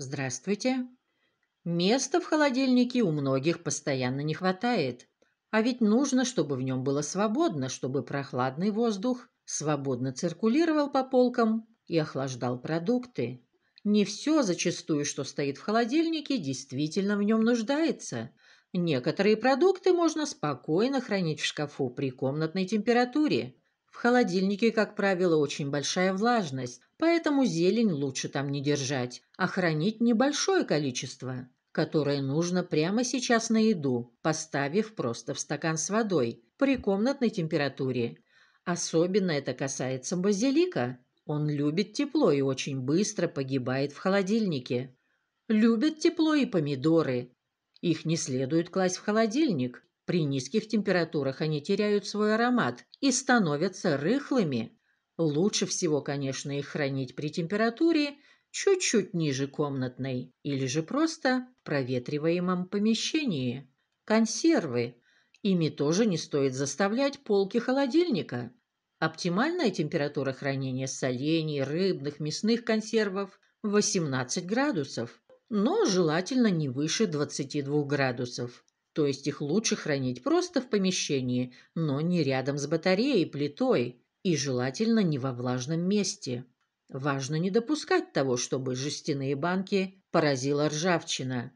Здравствуйте. Места в холодильнике у многих постоянно не хватает. А ведь нужно, чтобы в нем было свободно, чтобы прохладный воздух свободно циркулировал по полкам и охлаждал продукты. Не все зачастую, что стоит в холодильнике, действительно в нем нуждается. Некоторые продукты можно спокойно хранить в шкафу при комнатной температуре. В холодильнике, как правило, очень большая влажность, поэтому зелень лучше там не держать, а хранить небольшое количество, которое нужно прямо сейчас на еду, поставив просто в стакан с водой при комнатной температуре. Особенно это касается базилика. Он любит тепло и очень быстро погибает в холодильнике. Любят тепло и помидоры. Их не следует класть в холодильник, при низких температурах они теряют свой аромат и становятся рыхлыми. Лучше всего, конечно, их хранить при температуре чуть-чуть ниже комнатной или же просто в проветриваемом помещении. Консервы. Ими тоже не стоит заставлять полки холодильника. Оптимальная температура хранения солений, рыбных, мясных консервов – 18 градусов, но желательно не выше 22 градусов. То есть их лучше хранить просто в помещении, но не рядом с батареей, плитой и желательно не во влажном месте. Важно не допускать того, чтобы жестяные банки поразила ржавчина.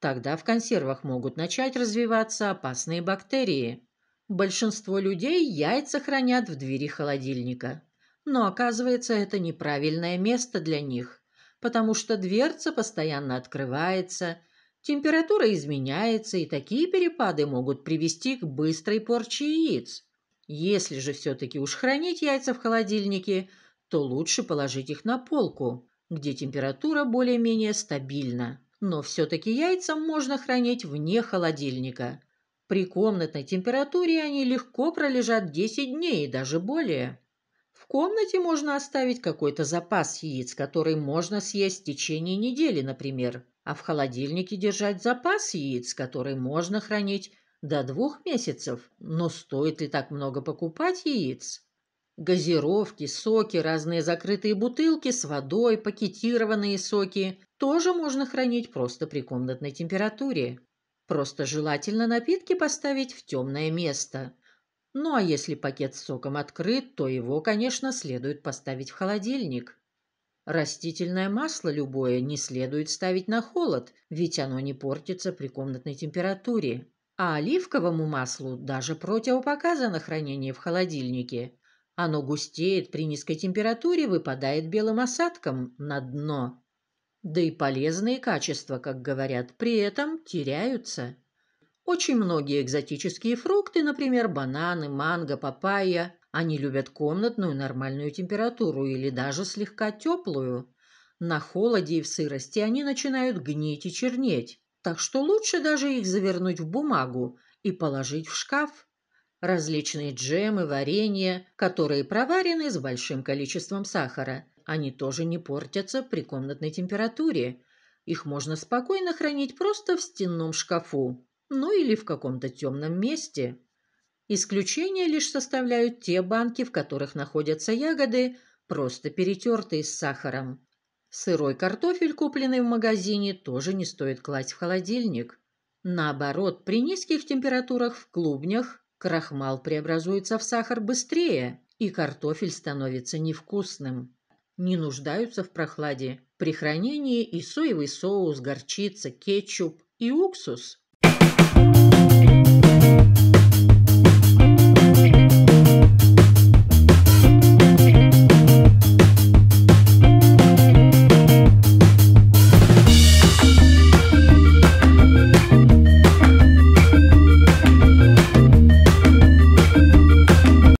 Тогда в консервах могут начать развиваться опасные бактерии. Большинство людей яйца хранят в двери холодильника. Но оказывается, это неправильное место для них, потому что дверца постоянно открывается – Температура изменяется, и такие перепады могут привести к быстрой порче яиц. Если же все-таки уж хранить яйца в холодильнике, то лучше положить их на полку, где температура более-менее стабильна. Но все-таки яйца можно хранить вне холодильника. При комнатной температуре они легко пролежат 10 дней и даже более. В комнате можно оставить какой-то запас яиц, который можно съесть в течение недели, например, а в холодильнике держать запас яиц, который можно хранить до двух месяцев. Но стоит ли так много покупать яиц? Газировки, соки, разные закрытые бутылки с водой, пакетированные соки тоже можно хранить просто при комнатной температуре. Просто желательно напитки поставить в темное место – ну а если пакет с соком открыт, то его, конечно, следует поставить в холодильник. Растительное масло любое не следует ставить на холод, ведь оно не портится при комнатной температуре. А оливковому маслу даже противопоказано хранение в холодильнике. Оно густеет при низкой температуре, выпадает белым осадком на дно. Да и полезные качества, как говорят, при этом теряются. Очень многие экзотические фрукты, например, бананы, манго, папайя, они любят комнатную нормальную температуру или даже слегка теплую. На холоде и в сырости они начинают гнить и чернеть, так что лучше даже их завернуть в бумагу и положить в шкаф. Различные джемы, варенья, которые проварены с большим количеством сахара, они тоже не портятся при комнатной температуре. Их можно спокойно хранить просто в стенном шкафу ну или в каком-то темном месте. Исключение лишь составляют те банки, в которых находятся ягоды, просто перетертые с сахаром. Сырой картофель, купленный в магазине, тоже не стоит класть в холодильник. Наоборот, при низких температурах в клубнях крахмал преобразуется в сахар быстрее, и картофель становится невкусным. Не нуждаются в прохладе. При хранении и соевый соус, горчица, кетчуп и уксус